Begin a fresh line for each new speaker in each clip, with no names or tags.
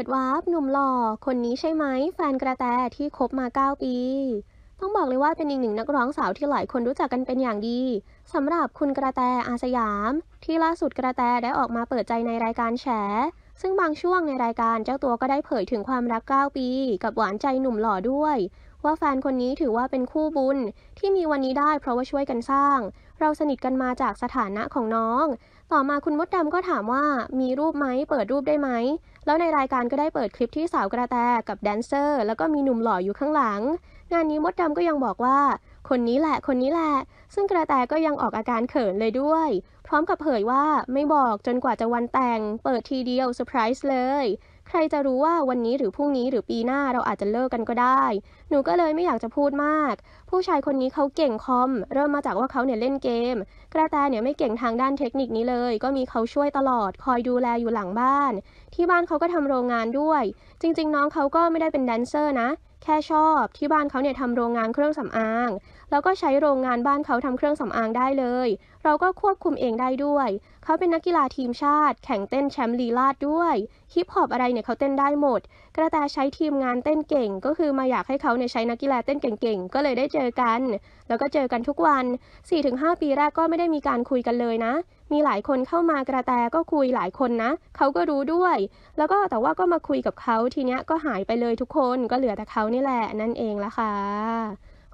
ปิดวาร์ปหนุ่มหล่อ คนนี้ใช่ไหม แฟนกระแตที่คบมา 9 ปี ต้องบอกเลยว่าเป็นอีกหนึ่งนักร้องสาวที่หลายคนรู้จักกันเป็นอย่างดีสำหรับคุณกระแตอาสยาม ที่ล่าสุดกระแตได้ออกมาเปิดใจในรายการแฉซึ่งบางช่วงในรายการเจ้าตัวก็ได้เผยถึงความรัก9ปี กับหวานใจหนุ่มหล่อด้วย ว่าแฟนคนนี้ถือว่าเป็นคู่บุญ ที่มีวันนี้ได้เพราะว่าช่วยกันสร้าง เราสนิทกันมาจากสถานะของน้อง ต่อมาคุณมดดำก็ถามว่ามีรูปไหมเปิดรูปได้ไหม แล้วในรายการก็ได้เปิดคลิปที่สาวกระแตกับแดนเซอร์ แล้วก็มีหนุ่มหล่ออยู่ข้างหลัง งานนี้มดดำก็ยังบอกว่าคนนี้แหละ คนนี้แหละ ซึ่งกระแตก็ยังออกอาการเขินเลยด้วย พร้อมกับเผยว่าไม่บอกจนกว่าจะวันแต่ง เปิดทีเดียวเซอร์ไพรส์เลย ใครจะรู้ว่าวันนี้หรือพรุ่งนี้หรือปีหน้าเราอาจจะเลิกกันก็ได้ หนูก็เลยไม่อยากจะพูดมาก ผู้ชายคนนี้เขาเก่งคอมเริ่มมาจากว่าเขาเนี่ยเล่นเกม กระแตเนี่ยไม่เก่งทางด้านเทคนิคนี้เลย ก็มีเขาช่วยตลอดคอยดูแลอยู่หลังบ้าน ที่บ้านเขาก็ทำโรงงานด้วย จริงๆ น้องเขาก็ไม่ได้เป็นแดนเซอร์ นะแค่ชอบที่บ้านเขาเนี่ยทำโรงงานเครื่องสำอาง แล้วก็ใช้โรงงานบ้านเขาทำเครื่องสำอางได้เลย เราก็ควบคุมเองได้ด้วย เขาเป็นนักกีฬาทีมชาติ แข่งเต้นแชมป์ลีลาดด้วยฮิปฮอปอะไรเนี่ยเขาเต้นได้หมด กระแตใช้ทีมงานเต้นเก่งก็คือมาอยากให้เขาเนี่ยใช้นักกีฬาเต้นเก่งๆ ก็เลยได้เจอกัน แล้วก็เจอกันทุกวัน 4-5 ปีแรกก็ไม่ได้มีการคุยกันเลยนะ มีหลายคนเข้ามากระแตก็คุยหลายคนนะเขาก็รู้ด้วย แล้วก็แต่ว่าก็มาคุยกับเขาทีเนี้ยก็หายไปเลยทุกคนก็เหลือแต่เขานี่แหละนั่นเองละค่ะ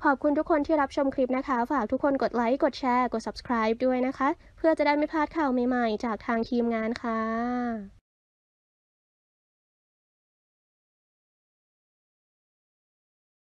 ขอบคุณทุกคนที่รับชมคลิปนะคะ ฝากทุกคนกดไลค์ กดแชร์ กด subscribe ด้วยนะคะ เพื่อจะได้ไม่พลาดข่าวใหม่ๆ จากทางทีมงานค่ะ